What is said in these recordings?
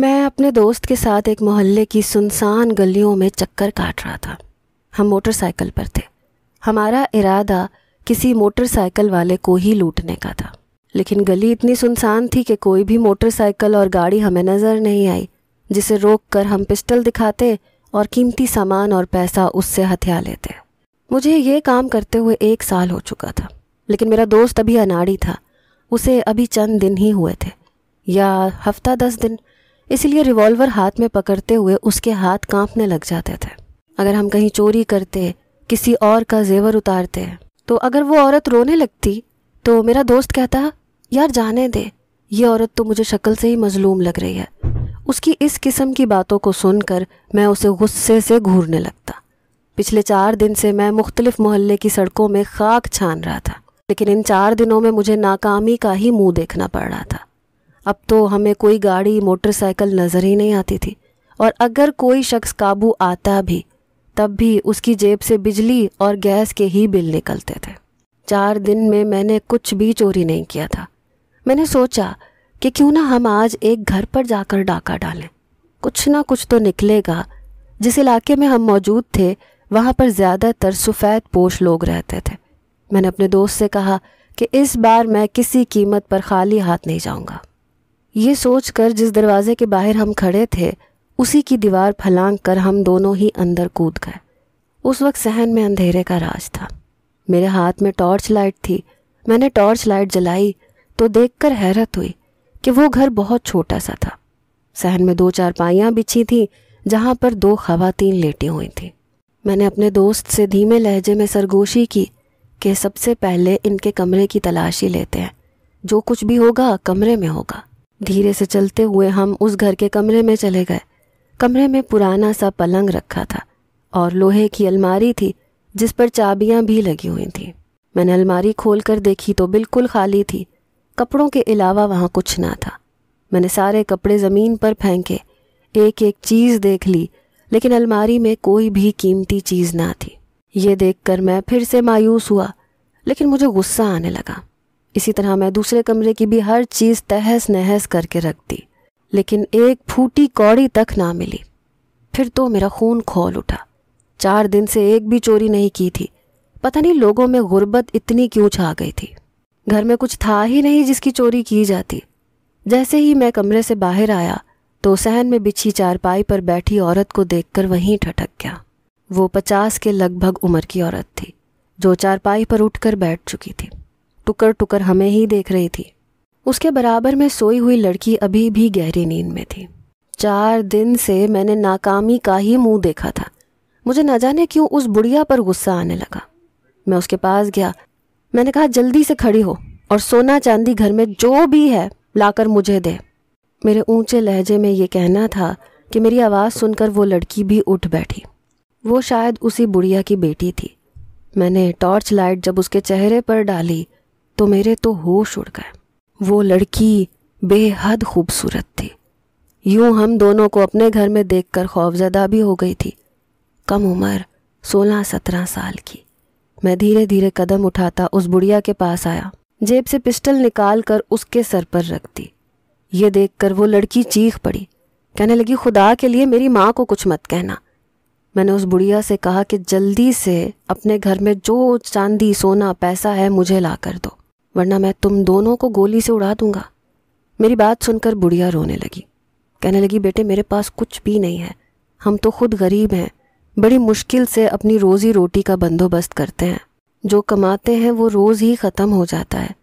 मैं अपने दोस्त के साथ एक मोहल्ले की सुनसान गलियों में चक्कर काट रहा था हम मोटरसाइकिल पर थे हमारा इरादा किसी मोटरसाइकिल वाले को ही लूटने का था लेकिन गली इतनी सुनसान थी कि कोई भी मोटरसाइकिल और गाड़ी हमें नज़र नहीं आई जिसे रोक कर हम पिस्टल दिखाते और कीमती सामान और पैसा उससे हथिया लेते मुझे ये काम करते हुए एक साल हो चुका था लेकिन मेरा दोस्त अभी अनाड़ी था उसे अभी चंद दिन ही हुए थे या हफ्ता दस दिन इसलिए रिवॉल्वर हाथ में पकड़ते हुए उसके हाथ कांपने लग जाते थे अगर हम कहीं चोरी करते किसी और का जेवर उतारते तो अगर वो औरत रोने लगती तो मेरा दोस्त कहता यार जाने दे ये औरत तो मुझे शक्ल से ही मजलूम लग रही है उसकी इस किस्म की बातों को सुनकर मैं उसे गुस्से से घूरने लगता पिछले चार दिन से मैं मुख्तलिफ मोहल्ले की सड़कों में खाक छान रहा था लेकिन इन चार दिनों में मुझे नाकामी का ही मुंह देखना पड़ रहा था अब तो हमें कोई गाड़ी मोटरसाइकिल नज़र ही नहीं आती थी और अगर कोई शख्स काबू आता भी तब भी उसकी जेब से बिजली और गैस के ही बिल निकलते थे चार दिन में मैंने कुछ भी चोरी नहीं किया था मैंने सोचा कि क्यों ना हम आज एक घर पर जाकर डाका डालें कुछ ना कुछ तो निकलेगा जिस इलाके में हम मौजूद थे वहाँ पर ज़्यादातर सफ़ेद पोश लोग रहते थे मैंने अपने दोस्त से कहा कि इस बार मैं किसी कीमत पर खाली हाथ नहीं जाऊँगा ये सोचकर जिस दरवाजे के बाहर हम खड़े थे उसी की दीवार फलांग कर हम दोनों ही अंदर कूद गए उस वक्त सहन में अंधेरे का राज था मेरे हाथ में टॉर्च लाइट थी मैंने टॉर्च लाइट जलाई तो देखकर हैरत हुई कि वो घर बहुत छोटा सा था सहन में दो चार पाइयाँ बिछी थीं जहाँ पर दो खवातीन लेटी हुई थीं मैंने अपने दोस्त से धीमे लहजे में सरगोशी की कि सबसे पहले इनके कमरे की तलाशी लेते हैं जो कुछ भी होगा कमरे में होगा धीरे से चलते हुए हम उस घर के कमरे में चले गए कमरे में पुराना सा पलंग रखा था और लोहे की अलमारी थी जिस पर चाबियां भी लगी हुई थी मैंने अलमारी खोल कर देखी तो बिल्कुल खाली थी कपड़ों के अलावा वहाँ कुछ ना था मैंने सारे कपड़े ज़मीन पर फेंके एक एक चीज़ देख ली लेकिन अलमारी में कोई भी कीमती चीज़ ना थी ये देखकर मैं फिर से मायूस हुआ लेकिन मुझे गुस्सा आने लगा इसी तरह मैं दूसरे कमरे की भी हर चीज़ तहस नहस करके रख दी लेकिन एक फूटी कौड़ी तक ना मिली फिर तो मेरा खून खोल उठा चार दिन से एक भी चोरी नहीं की थी पता नहीं लोगों में गुर्बत इतनी क्यों छा गई थी घर में कुछ था ही नहीं जिसकी चोरी की जाती जैसे ही मैं कमरे से बाहर आया तो सहन में बिछी चारपाई पर बैठी औरत को देखकर वहीं ठटक गया वो पचास के लगभग उम्र की औरत थी जो चारपाई पर उठकर बैठ चुकी थी टुकर टुकर हमें ही देख रही थी उसके बराबर में सोई हुई लड़की अभी भी गहरी नींद में थी चार दिन से मैंने नाकामी का ही मुंह देखा था मुझे ना जाने क्यों उस बुढ़िया पर गुस्सा आने लगा मैं उसके पास गया मैंने कहा जल्दी से खड़ी हो और सोना चांदी घर में जो भी है लाकर मुझे दे मेरे ऊंचे लहजे में ये कहना था कि मेरी आवाज़ सुनकर वो लड़की भी उठ बैठी वो शायद उसी बुढ़िया की बेटी थी मैंने टॉर्च लाइट जब उसके चेहरे पर डाली तो मेरे तो होश उड़ गए वो लड़की बेहद खूबसूरत थी यूं हम दोनों को अपने घर में देखकर खौफजदा भी हो गई थी कम उम्र सोलह सत्रह साल की मैं धीरे धीरे कदम उठाता उस बुढ़िया के पास आया जेब से पिस्टल निकाल कर उसके सर पर रख दी ये देखकर वो लड़की चीख पड़ी कहने लगी खुदा के लिए मेरी माँ को कुछ मत कहना मैंने उस बुढ़िया से कहा कि जल्दी से अपने घर में जो चांदी सोना पैसा है मुझे ला कर दो वरना मैं तुम दोनों को गोली से उड़ा दूंगा मेरी बात सुनकर बुढ़िया रोने लगी कहने लगी बेटे मेरे पास कुछ भी नहीं है हम तो खुद गरीब हैं बड़ी मुश्किल से अपनी रोज़ी रोटी का बंदोबस्त करते हैं जो कमाते हैं वो रोज़ ही ख़त्म हो जाता है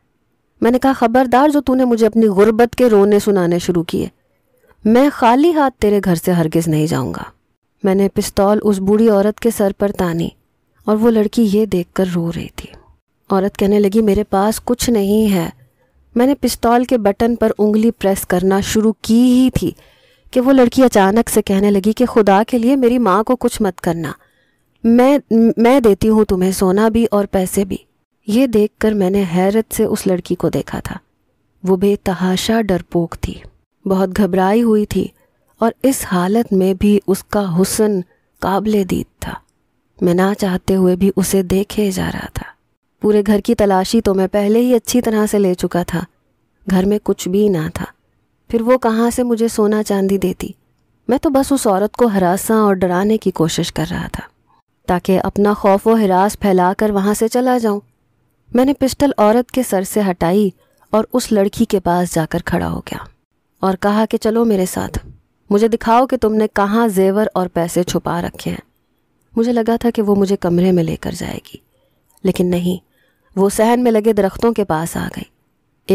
मैंने कहा खबरदार जो तूने मुझे अपनी गुर्बत के रोने सुनाने शुरू किए मैं खाली हाथ तेरे घर से हरगिज़ नहीं जाऊंगा मैंने पिस्तौल उस बूढ़ी औरत के सर पर तानी और वो लड़की ये देखकर रो रही थी औरत कहने लगी मेरे पास कुछ नहीं है मैंने पिस्तौल के बटन पर उंगली प्रेस करना शुरू की ही थी कि वो लड़की अचानक से कहने लगी कि खुदा के लिए मेरी माँ को कुछ मत करना मैं मैं देती हूँ तुम्हें सोना भी और पैसे भी ये देख मैंने हैरत से उस लड़की को देखा था वो बेतहाशा डरपोक थी बहुत घबराई हुई थी और इस हालत में भी उसका हुसन काबिल दीद था मैं ना चाहते हुए भी उसे देखे जा रहा था पूरे घर की तलाशी तो मैं पहले ही अच्छी तरह से ले चुका था घर में कुछ भी ना था फिर वो कहाँ से मुझे सोना चांदी देती मैं तो बस उस औरत को हरासा और डराने की कोशिश कर रहा था ताकि अपना खौफ व हरास फैला कर वहां से चला जाऊं मैंने पिस्टल औरत के सर से हटाई और उस लड़की के पास जाकर खड़ा हो गया और कहा कि चलो मेरे साथ मुझे दिखाओ कि तुमने कहाँ जेवर और पैसे छुपा रखे हैं मुझे लगा था कि वो मुझे कमरे में लेकर जाएगी लेकिन नहीं वो सहन में लगे दरख्तों के पास आ गई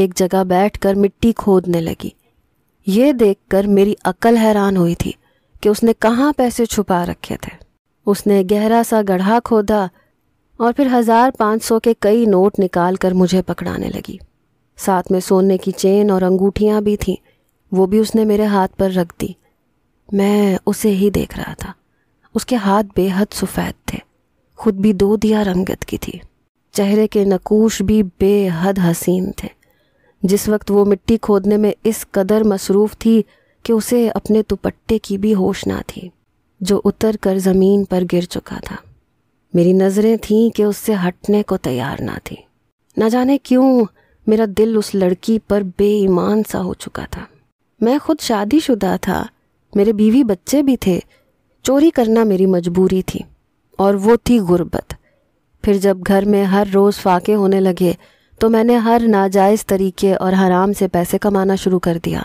एक जगह बैठकर मिट्टी खोदने लगी ये देखकर मेरी अक्ल हैरान हुई थी कि उसने कहाँ पैसे छुपा रखे थे उसने गहरा सा गढ़ा खोदा और फिर हजार पाँच सौ के कई नोट निकाल कर मुझे पकड़ाने लगी साथ में सोने की चेन और अंगूठियाँ भी थीं वो भी उसने मेरे हाथ पर रख दी मैं उसे ही देख रहा था उसके हाथ बेहद सफ़ेद थे खुद भी दो दिया रंगत की थी चेहरे के नकूश भी बेहद हसीन थे जिस वक्त वो मिट्टी खोदने में इस कदर मसरूफ़ थी कि उसे अपने दुपट्टे की भी होश ना थी जो उतर कर ज़मीन पर गिर चुका था मेरी नज़रें थीं कि उससे हटने को तैयार ना थी ना जाने क्यों मेरा दिल उस लड़की पर बेईमान सा हो चुका था मैं खुद शादीशुदा था मेरे बीवी बच्चे भी थे चोरी करना मेरी मजबूरी थी और वो थी गुर्बत फिर जब घर में हर रोज़ फाके होने लगे तो मैंने हर नाजायज़ तरीके और हराम से पैसे कमाना शुरू कर दिया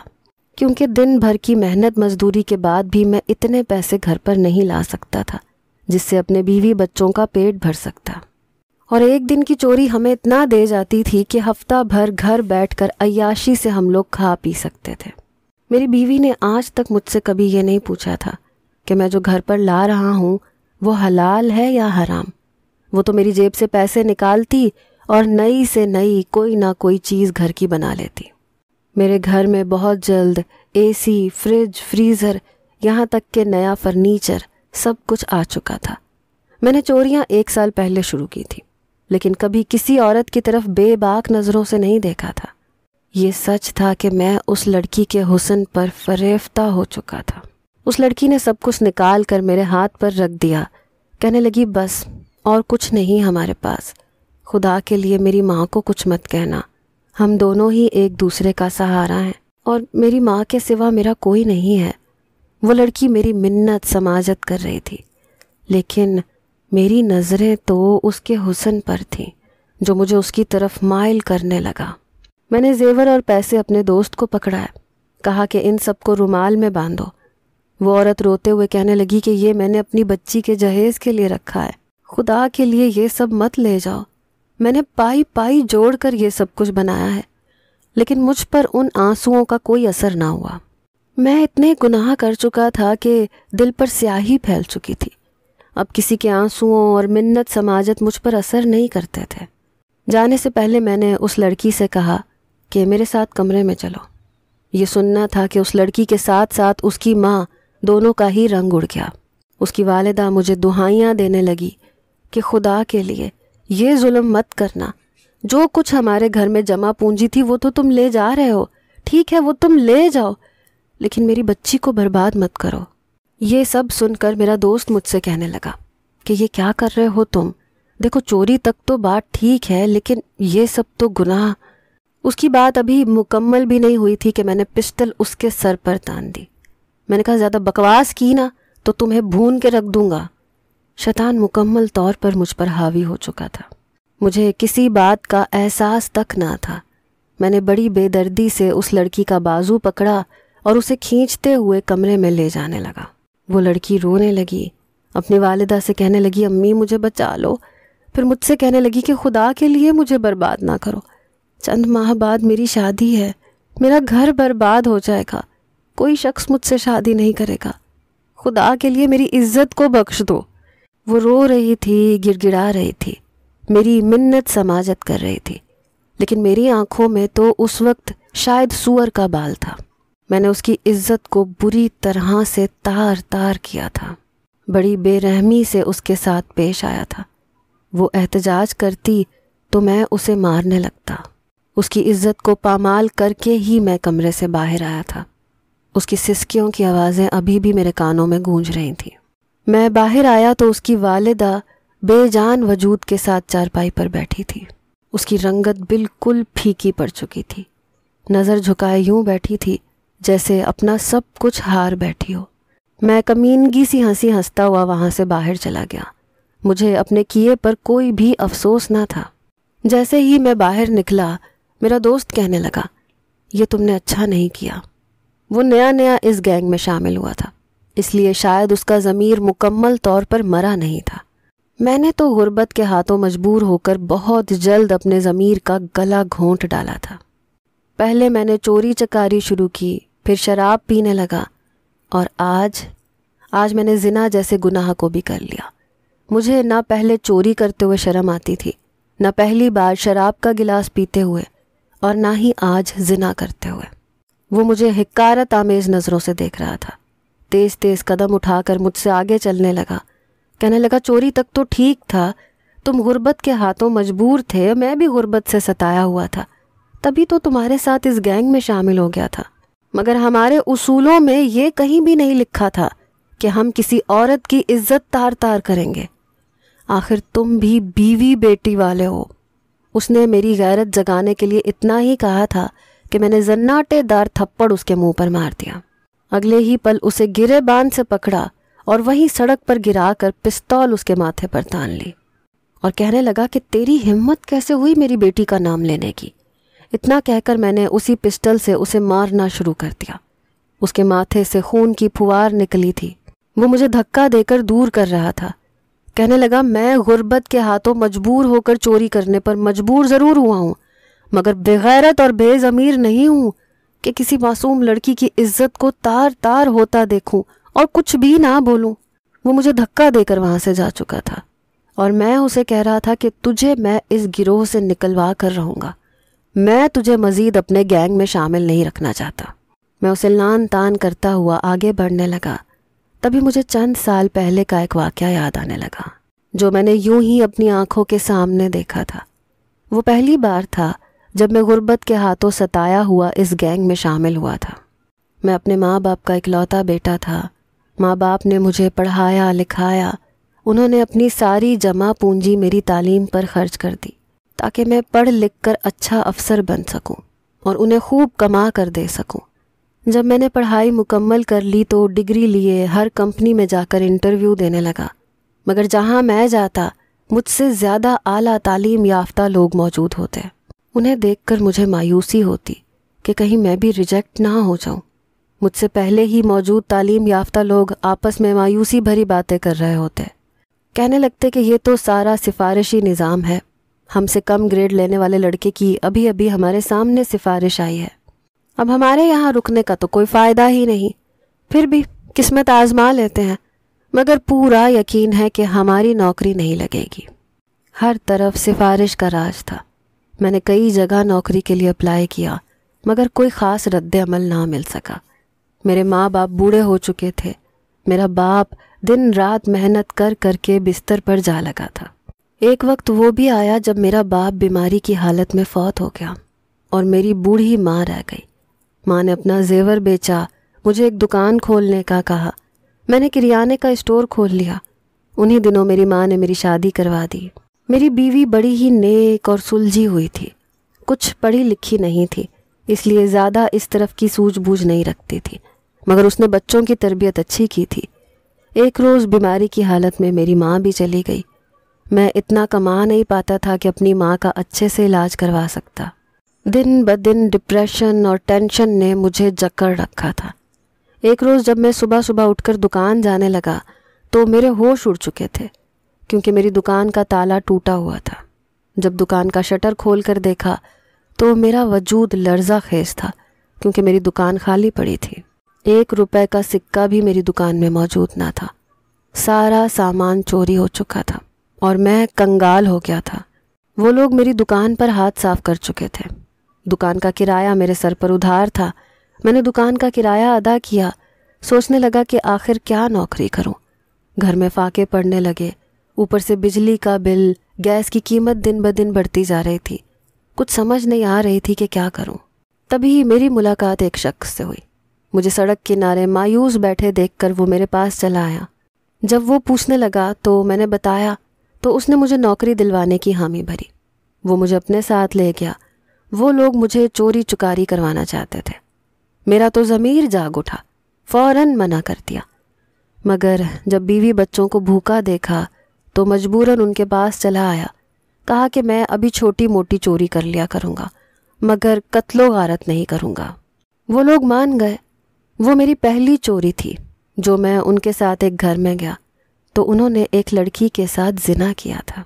क्योंकि दिन भर की मेहनत मजदूरी के बाद भी मैं इतने पैसे घर पर नहीं ला सकता था जिससे अपने बीवी बच्चों का पेट भर सकता और एक दिन की चोरी हमें इतना दे जाती थी कि हफ्ता भर घर बैठकर अयाशी से हम लोग खा पी सकते थे मेरी बीवी ने आज तक मुझसे कभी ये नहीं पूछा था कि मैं जो घर पर ला रहा हूँ वो हलाल है या हराम वो तो मेरी जेब से पैसे निकालती और नई से नई कोई ना कोई चीज़ घर की बना लेती मेरे घर में बहुत जल्द एसी, फ्रिज फ्रीज़र यहाँ तक के नया फर्नीचर सब कुछ आ चुका था मैंने चोरियाँ एक साल पहले शुरू की थी लेकिन कभी किसी औरत की तरफ बेबाक नज़रों से नहीं देखा था ये सच था कि मैं उस लड़की के हुसन पर फरेफ्ता हो चुका था उस लड़की ने सब कुछ निकाल कर मेरे हाथ पर रख दिया कहने लगी बस और कुछ नहीं हमारे पास खुदा के लिए मेरी माँ को कुछ मत कहना हम दोनों ही एक दूसरे का सहारा हैं और मेरी माँ के सिवा मेरा कोई नहीं है वो लड़की मेरी मिन्नत समाजत कर रही थी लेकिन मेरी नज़रें तो उसके हुसन पर थीं जो मुझे उसकी तरफ माइल करने लगा मैंने जेवर और पैसे अपने दोस्त को पकड़ाए कहा कि इन सबको रुमाल में बांधो वो औरत रोते हुए कहने लगी कि ये मैंने अपनी बच्ची के जहेज़ के लिए रखा है खुदा के लिए ये सब मत ले जाओ मैंने पाई पाई जोड़ कर ये सब कुछ बनाया है लेकिन मुझ पर उन आंसुओं का कोई असर ना हुआ मैं इतने गुनाह कर चुका था कि दिल पर स्याही फैल चुकी थी अब किसी के आंसुओं और मिन्नत समाजत मुझ पर असर नहीं करते थे जाने से पहले मैंने उस लड़की से कहा कि मेरे साथ कमरे में चलो ये सुनना था कि उस लड़की के साथ साथ उसकी माँ दोनों का ही रंग उड़ गया उसकी वालदा मुझे दुहाइयाँ देने लगी कि खुदा के लिए ये जुल्म मत करना जो कुछ हमारे घर में जमा पूंजी थी वो तो तुम ले जा रहे हो ठीक है वो तुम ले जाओ लेकिन मेरी बच्ची को बर्बाद मत करो ये सब सुनकर मेरा दोस्त मुझसे कहने लगा कि ये क्या कर रहे हो तुम देखो चोरी तक तो बात ठीक है लेकिन ये सब तो गुनाह उसकी बात अभी मुकम्मल भी नहीं हुई थी कि मैंने पिस्टल उसके सर पर तान दी मैंने कहा ज़्यादा बकवास की ना तो तुम्हें भून के रख दूंगा शैतान मुकम्मल तौर पर मुझ पर हावी हो चुका था मुझे किसी बात का एहसास तक ना था मैंने बड़ी बेदर्दी से उस लड़की का बाजू पकड़ा और उसे खींचते हुए कमरे में ले जाने लगा वो लड़की रोने लगी अपनी वालिदा से कहने लगी अम्मी मुझे बचा लो फिर मुझसे कहने लगी कि खुदा के लिए मुझे बर्बाद ना करो चंद माह बाद मेरी शादी है मेरा घर बर्बाद हो जाएगा कोई शख्स मुझसे शादी नहीं करेगा खुदा के लिए मेरी इज्जत को बख्श दो वो रो रही थी गिड़गिड़ा रही थी मेरी मिन्नत समाजत कर रही थी लेकिन मेरी आंखों में तो उस वक्त शायद सुअर का बाल था मैंने उसकी इज्जत को बुरी तरह से तार तार किया था बड़ी बेरहमी से उसके साथ पेश आया था वो एहतजाज करती तो मैं उसे मारने लगता उसकी इज्जत को पामाल करके ही मैं कमरे से बाहर आया था उसकी सिसकियों की आवाज़ें अभी भी मेरे कानों में गूंज रही थीं मैं बाहर आया तो उसकी वालिदा बेजान वजूद के साथ चारपाई पर बैठी थी उसकी रंगत बिल्कुल फीकी पड़ चुकी थी नज़र झुकाए यूं बैठी थी जैसे अपना सब कुछ हार बैठी हो मैं कमीनगी सी हंसी हंसता हुआ वहाँ से बाहर चला गया मुझे अपने किए पर कोई भी अफसोस ना था जैसे ही मैं बाहर निकला मेरा दोस्त कहने लगा ये तुमने अच्छा नहीं किया वो नया नया इस गैंग में शामिल हुआ था इसलिए शायद उसका ज़मीर मुकम्मल तौर पर मरा नहीं था मैंने तो गुर्बत के हाथों मजबूर होकर बहुत जल्द अपने ज़मीर का गला घोंट डाला था पहले मैंने चोरी चकारी शुरू की फिर शराब पीने लगा और आज आज मैंने जिना जैसे गुनाह को भी कर लिया मुझे ना पहले चोरी करते हुए शर्म आती थी ना पहली बार शराब का गिलास पीते हुए और ना ही आज जिना करते हुए वो मुझे हिकारत आमेज नज़रों से देख रहा था तेज तेज कदम उठाकर मुझसे आगे चलने लगा कहने लगा चोरी तक तो ठीक था तुम गुर्बत के हाथों मजबूर थे मैं भी गुर्बत से सताया हुआ था तभी तो तुम्हारे साथ इस गैंग में शामिल हो गया था मगर हमारे उसूलों में ये कहीं भी नहीं लिखा था कि हम किसी औरत की इज्जत तार तार करेंगे आखिर तुम भी बीवी बेटी वाले हो उसने मेरी गैरत जगाने के लिए इतना ही कहा था कि मैंने जन्नाटेदार थप्पड़ उसके मुंह पर मार दिया अगले ही पल उसे गिरे बांध से पकड़ा और वहीं सड़क पर गिराकर पिस्तौल उसके माथे पर तान ली और कहने लगा कि तेरी हिम्मत कैसे हुई मेरी बेटी का नाम लेने की इतना कहकर मैंने उसी पिस्टल से उसे मारना शुरू कर दिया उसके माथे से खून की फुहार निकली थी वो मुझे धक्का देकर दूर कर रहा था कहने लगा मैं गुर्बत के हाथों मजबूर होकर चोरी करने पर मजबूर ज़रूर हुआ हूँ मगर बेगैरत और बेज़मीर नहीं हूं कि किसी मासूम लड़की की इज्जत को तार तार होता देखूं और कुछ भी ना बोलूं वो मुझे धक्का देकर वहां से जा चुका था और मैं उसे कह रहा था कि तुझे मैं इस गिरोह से निकलवा कर रहूंगा मैं तुझे मजीद अपने गैंग में शामिल नहीं रखना चाहता मैं उसे लान तान करता हुआ आगे बढ़ने लगा तभी मुझे चंद साल पहले का एक वाक्य याद आने लगा जो मैंने यूं ही अपनी आंखों के सामने देखा था वो पहली बार था जब मैं गुर्बत के हाथों सताया हुआ इस गैंग में शामिल हुआ था मैं अपने माँ बाप का इकलौता बेटा था माँ बाप ने मुझे पढ़ाया लिखाया उन्होंने अपनी सारी जमा पूंजी मेरी तालीम पर खर्च कर दी ताकि मैं पढ़ लिख कर अच्छा अफसर बन सकूं और उन्हें खूब कमा कर दे सकूं जब मैंने पढ़ाई मुकम्मल कर ली तो डिग्री लिए हर कंपनी में जाकर इंटरव्यू देने लगा मगर जहाँ मैं जाता मुझसे ज़्यादा आला तालीम याफ्ता लोग मौजूद होते उन्हें देखकर मुझे मायूसी होती कि कहीं मैं भी रिजेक्ट ना हो जाऊं मुझसे पहले ही मौजूद तालीम याफ्ता लोग आपस में मायूसी भरी बातें कर रहे होते कहने लगते कि ये तो सारा सिफारिशी निज़ाम है हमसे कम ग्रेड लेने वाले लड़के की अभी अभी हमारे सामने सिफारिश आई है अब हमारे यहाँ रुकने का तो कोई फ़ायदा ही नहीं फिर भी किस्मत आजमा लेते हैं मगर पूरा यकीन है कि हमारी नौकरी नहीं लगेगी हर तरफ सिफारिश का राज था मैंने कई जगह नौकरी के लिए अप्लाई किया मगर कोई ख़ास रद्द अमल ना मिल सका मेरे माँ बाप बूढ़े हो चुके थे मेरा बाप दिन रात मेहनत कर करके बिस्तर पर जा लगा था एक वक्त वो भी आया जब मेरा बाप बीमारी की हालत में फौत हो गया और मेरी बूढ़ी माँ रह गई माँ ने अपना जेवर बेचा मुझे एक दुकान खोलने का कहा मैंने किरियाने का स्टोर खोल लिया उन्हीं दिनों मेरी माँ ने मेरी शादी करवा दी मेरी बीवी बड़ी ही नेक और सुलझी हुई थी कुछ पढ़ी लिखी नहीं थी इसलिए ज़्यादा इस तरफ की सूझबूझ नहीं रखती थी मगर उसने बच्चों की तरबियत अच्छी की थी एक रोज़ बीमारी की हालत में मेरी माँ भी चली गई मैं इतना कमा नहीं पाता था कि अपनी माँ का अच्छे से इलाज करवा सकता दिन ब दिन डिप्रेशन और टेंशन ने मुझे जकड़ रखा था एक रोज़ जब मैं सुबह सुबह उठकर दुकान जाने लगा तो मेरे होश उड़ चुके थे क्योंकि मेरी दुकान का ताला टूटा हुआ था जब दुकान का शटर खोल कर देखा तो मेरा वजूद लर्जा खेज था क्योंकि मेरी दुकान खाली पड़ी थी एक रुपए का सिक्का भी मेरी दुकान में मौजूद ना था सारा सामान चोरी हो चुका था और मैं कंगाल हो गया था वो लोग मेरी दुकान पर हाथ साफ कर चुके थे दुकान का किराया मेरे सर पर उधार था मैंने दुकान का किराया अदा किया सोचने लगा कि आखिर क्या नौकरी करूं घर में फाके पड़ने लगे ऊपर से बिजली का बिल गैस की कीमत दिन ब दिन बढ़ती जा रही थी कुछ समझ नहीं आ रही थी कि क्या करूं। तभी मेरी मुलाकात एक शख्स से हुई मुझे सड़क किनारे मायूस बैठे देखकर वो मेरे पास चला आया जब वो पूछने लगा तो मैंने बताया तो उसने मुझे नौकरी दिलवाने की हामी भरी वो मुझे अपने साथ ले गया वो लोग मुझे चोरी चुकारी करवाना चाहते थे मेरा तो ज़मीर जाग उठा फौरन मना कर दिया मगर जब बीवी बच्चों को भूखा देखा तो मजबूरन उनके पास चला आया कहा कि मैं अभी छोटी मोटी चोरी कर लिया करूँगा मगर कत्लो गारत नहीं करूँगा वो लोग मान गए वो मेरी पहली चोरी थी जो मैं उनके साथ एक घर में गया तो उन्होंने एक लड़की के साथ जिना किया था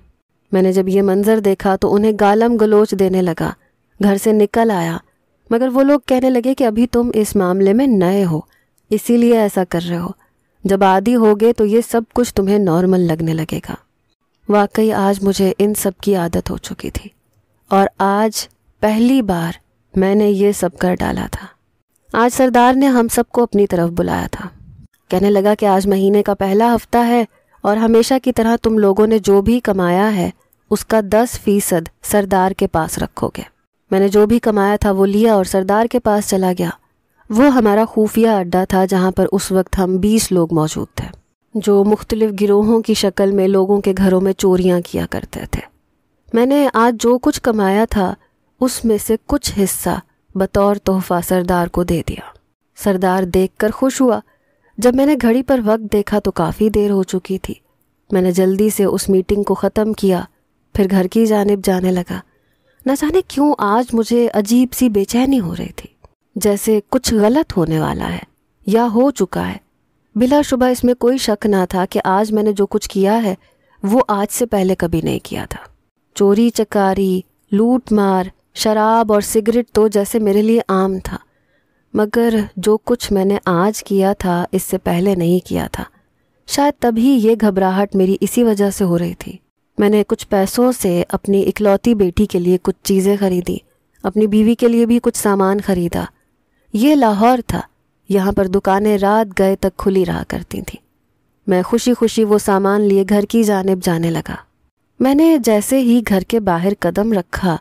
मैंने जब ये मंज़र देखा तो उन्हें गालम गलोच देने लगा घर से निकल आया मगर वो लोग कहने लगे कि अभी तुम इस मामले में नए हो इसीलिए ऐसा कर रहे हो जब आदि होगे तो ये सब कुछ तुम्हें नॉर्मल लगने लगेगा वाकई आज मुझे इन सब की आदत हो चुकी थी और आज पहली बार मैंने ये सब कर डाला था आज सरदार ने हम सबको अपनी तरफ बुलाया था कहने लगा कि आज महीने का पहला हफ्ता है और हमेशा की तरह तुम लोगों ने जो भी कमाया है उसका दस फीसद सरदार के पास रखोगे मैंने जो भी कमाया था वो लिया और सरदार के पास चला गया वो हमारा खुफिया अड्डा था जहाँ पर उस वक्त हम बीस लोग मौजूद थे जो मुख्तलिफ़ गिरोहों की शक्ल में लोगों के घरों में चोरियाँ किया करते थे मैंने आज जो कुछ कमाया था उसमें से कुछ हिस्सा बतौर तोहफा सरदार को दे दिया सरदार देखकर खुश हुआ जब मैंने घड़ी पर वक्त देखा तो काफ़ी देर हो चुकी थी मैंने जल्दी से उस मीटिंग को ख़त्म किया फिर घर की जानब जाने लगा न जाने क्यों आज मुझे अजीब सी बेचैनी हो रही थी जैसे कुछ गलत होने वाला है या हो चुका है बिला शुबह इसमें कोई शक ना था कि आज मैंने जो कुछ किया है वो आज से पहले कभी नहीं किया था चोरी चकारी लूट मार शराब और सिगरेट तो जैसे मेरे लिए आम था मगर जो कुछ मैंने आज किया था इससे पहले नहीं किया था शायद तभी ये घबराहट मेरी इसी वजह से हो रही थी मैंने कुछ पैसों से अपनी इकलौती बेटी के लिए कुछ चीज़ें खरीदी अपनी बीवी के लिए भी कुछ सामान खरीदा ये लाहौर था यहाँ पर दुकानें रात गए तक खुली रहा करती थीं मैं खुशी खुशी वो सामान लिए घर की जानब जाने लगा मैंने जैसे ही घर के बाहर कदम रखा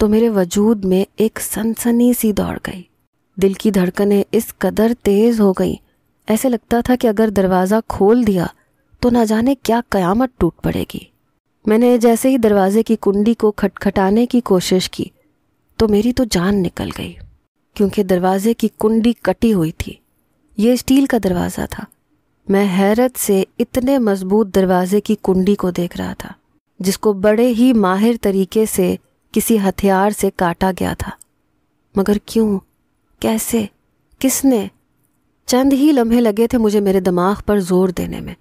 तो मेरे वजूद में एक सनसनी सी दौड़ गई दिल की धड़कनें इस कदर तेज हो गई ऐसे लगता था कि अगर दरवाज़ा खोल दिया तो ना जाने क्या कयामत टूट पड़ेगी मैंने जैसे ही दरवाजे की कुंडी को खटखटाने की कोशिश की तो मेरी तो जान निकल गई क्योंकि दरवाजे की कुंडी कटी हुई थी ये स्टील का दरवाज़ा था मैं हैरत से इतने मजबूत दरवाजे की कुंडी को देख रहा था जिसको बड़े ही माहिर तरीके से किसी हथियार से काटा गया था मगर क्यों कैसे किसने चंद ही लम्हे लगे थे मुझे मेरे दिमाग पर जोर देने में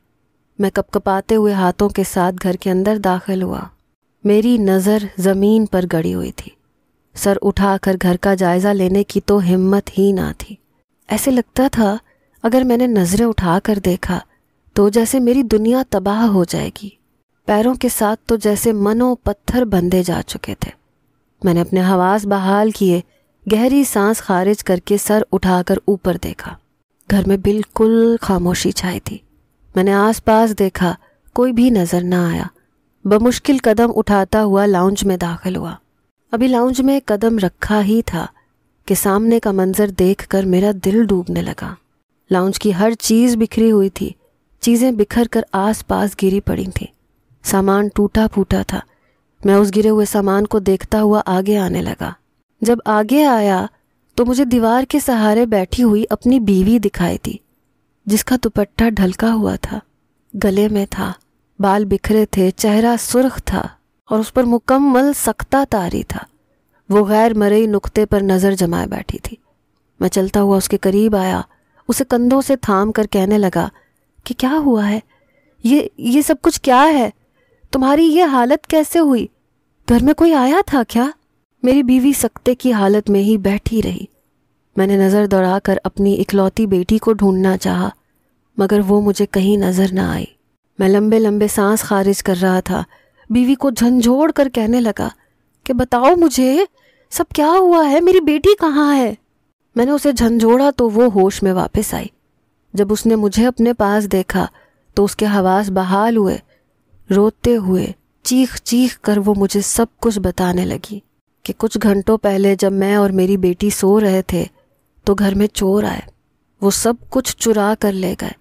मैं कपकपाते हुए हाथों के साथ घर के अंदर दाखिल हुआ मेरी नज़र ज़मीन पर गड़ी हुई थी सर उठाकर घर का जायज़ा लेने की तो हिम्मत ही ना थी ऐसे लगता था अगर मैंने नज़रें उठाकर देखा तो जैसे मेरी दुनिया तबाह हो जाएगी पैरों के साथ तो जैसे मनो पत्थर बंधे जा चुके थे मैंने अपने हवास बहाल किए गहरी सांस खारिज करके सर उठाकर ऊपर देखा घर में बिल्कुल खामोशी छाई थी मैंने आसपास देखा कोई भी नज़र ना आया बमुश्किल कदम उठाता हुआ लाउंज में दाखिल हुआ अभी लाउंज में कदम रखा ही था कि सामने का मंजर देखकर मेरा दिल डूबने लगा लाउंज की हर चीज़ बिखरी हुई थी चीज़ें बिखर कर आस पास गिरी पड़ी थी सामान टूटा फूटा था मैं उस गिरे हुए सामान को देखता हुआ आगे आने लगा जब आगे आया तो मुझे दीवार के सहारे बैठी हुई अपनी बीवी दिखाई दी जिसका दुपट्टा ढलका हुआ था गले में था बाल बिखरे थे चेहरा सुर्ख था और उस पर मुकम्मल सख्ता तारी था वो गैर मरई नुक्ते पर नज़र जमाए बैठी थी मैं चलता हुआ उसके करीब आया उसे कंधों से थाम कर कहने लगा कि क्या हुआ है ये ये सब कुछ क्या है तुम्हारी ये हालत कैसे हुई घर में कोई आया था क्या मेरी बीवी सख्ते की हालत में ही बैठी रही मैंने नज़र दौड़ा कर अपनी इकलौती बेटी को ढूंढना चाहा मगर वो मुझे कहीं नज़र ना आई मैं लंबे लंबे सांस खारिज कर रहा था बीवी को झंझोड़ कर कहने लगा कि बताओ मुझे सब क्या हुआ है मेरी बेटी कहाँ है मैंने उसे झंझोड़ा तो वो होश में वापस आई जब उसने मुझे अपने पास देखा तो उसके हवास बहाल हुए रोते हुए चीख चीख कर वो मुझे सब कुछ बताने लगी कि कुछ घंटों पहले जब मैं और मेरी बेटी सो रहे थे तो घर में चोर आए वो सब कुछ चुरा कर ले गए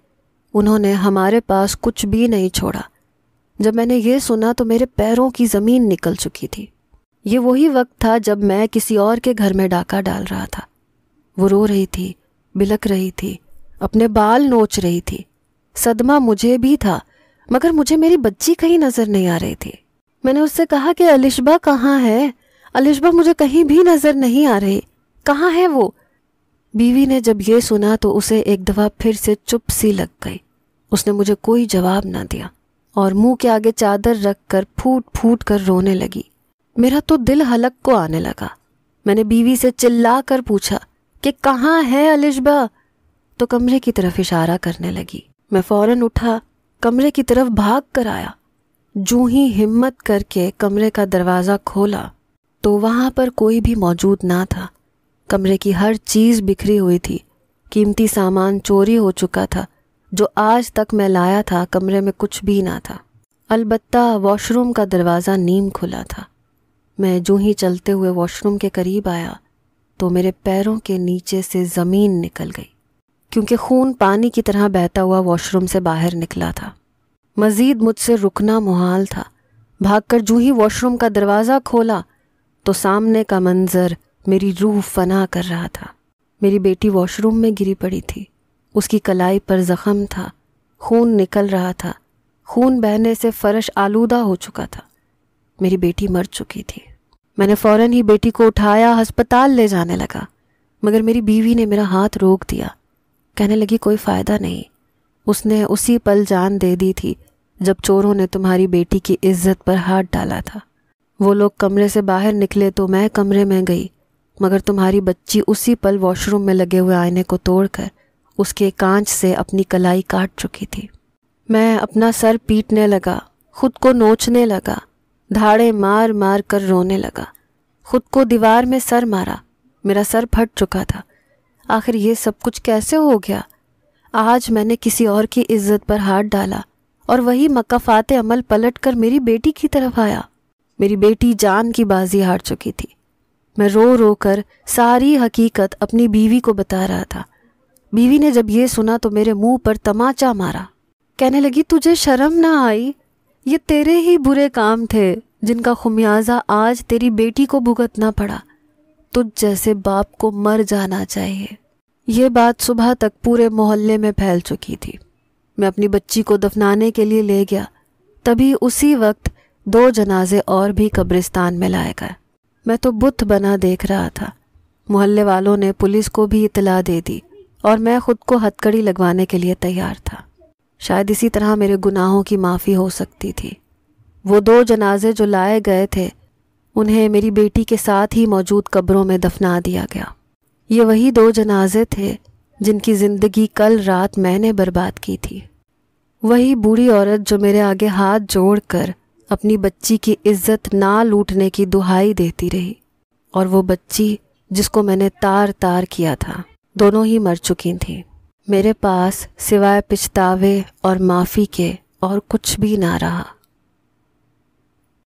उन्होंने हमारे पास कुछ भी नहीं छोड़ा जब मैंने ये सुना तो मेरे पैरों की ज़मीन निकल चुकी थी ये वही वक्त था जब मैं किसी और के घर में डाका डाल रहा था वो रो रही थी बिलक रही थी अपने बाल नोच रही थी सदमा मुझे भी था मगर मुझे मेरी बच्ची कहीं नज़र नहीं आ रही थी मैंने उससे कहा कि अलिशबा कहाँ है अलिशबा मुझे कहीं भी नज़र नहीं आ रही कहाँ है वो बीवी ने जब ये सुना तो उसे एक दफ़ा फिर से चुप सी लग गई उसने मुझे कोई जवाब ना दिया और मुंह के आगे चादर रख कर फूट फूट कर रोने लगी मेरा तो दिल हलक को आने लगा मैंने बीवी से चिल्ला कर पूछा कि कहाँ है अलिशबा तो कमरे की तरफ इशारा करने लगी मैं फौरन उठा कमरे की तरफ भाग कर आया जू ही हिम्मत करके कमरे का दरवाज़ा खोला तो वहां पर कोई भी मौजूद ना था कमरे की हर चीज़ बिखरी हुई थी कीमती सामान चोरी हो चुका था जो आज तक मैं लाया था कमरे में कुछ भी ना था अलबत्ता वॉशरूम का दरवाज़ा नीम खुला था मैं जो ही चलते हुए वॉशरूम के करीब आया तो मेरे पैरों के नीचे से ज़मीन निकल गई क्योंकि खून पानी की तरह बहता हुआ वॉशरूम से बाहर निकला था मज़ीद मुझसे रुकना मुहाल था भागकर जूँ ही वॉशरूम का दरवाज़ा खोला तो सामने का मंज़र मेरी रूह फना कर रहा था मेरी बेटी वॉशरूम में गिरी पड़ी थी उसकी कलाई पर जख्म था खून निकल रहा था खून बहने से फर्श आलूदा हो चुका था मेरी बेटी मर चुकी थी मैंने फौरन ही बेटी को उठाया अस्पताल ले जाने लगा मगर मेरी बीवी ने मेरा हाथ रोक दिया कहने लगी कोई फ़ायदा नहीं उसने उसी पल जान दे दी थी जब चोरों ने तुम्हारी बेटी की इज्जत पर हाथ डाला था वो लोग कमरे से बाहर निकले तो मैं कमरे में गई मगर तुम्हारी बच्ची उसी पल वॉशरूम में लगे हुए आईने को तोड़कर उसके कांच से अपनी कलाई काट चुकी थी मैं अपना सर पीटने लगा खुद को नोचने लगा धाड़े मार मार कर रोने लगा खुद को दीवार में सर मारा मेरा सर फट चुका था आखिर ये सब कुछ कैसे हो गया आज मैंने किसी और की इज्जत पर हाथ डाला और वही मकफात अमल पलट कर मेरी बेटी की तरफ आया मेरी बेटी जान की बाजी हार चुकी थी मैं रो रो कर सारी हकीकत अपनी बीवी को बता रहा था बीवी ने जब ये सुना तो मेरे मुंह पर तमाचा मारा कहने लगी तुझे शर्म ना आई ये तेरे ही बुरे काम थे जिनका खुमियाजा आज तेरी बेटी को भुगतना पड़ा तुझ जैसे बाप को मर जाना चाहिए ये बात सुबह तक पूरे मोहल्ले में फैल चुकी थी मैं अपनी बच्ची को दफनाने के लिए ले गया तभी उसी वक्त दो जनाजे और भी कब्रिस्तान में लाए गए मैं तो बुत बना देख रहा था मोहल्ले वालों ने पुलिस को भी इतला दे दी और मैं खुद को हथकड़ी लगवाने के लिए तैयार था शायद इसी तरह मेरे गुनाहों की माफ़ी हो सकती थी वो दो जनाजे जो लाए गए थे उन्हें मेरी बेटी के साथ ही मौजूद कब्रों में दफना दिया गया ये वही दो जनाजे थे जिनकी ज़िंदगी कल रात मैंने बर्बाद की थी वही बूढ़ी औरत जो मेरे आगे हाथ जोड़कर अपनी बच्ची की इज्जत ना लूटने की दुहाई देती रही और वो बच्ची जिसको मैंने तार तार किया था दोनों ही मर चुकी थीं मेरे पास सिवाय पिछतावे और माफ़ी के और कुछ भी ना रहा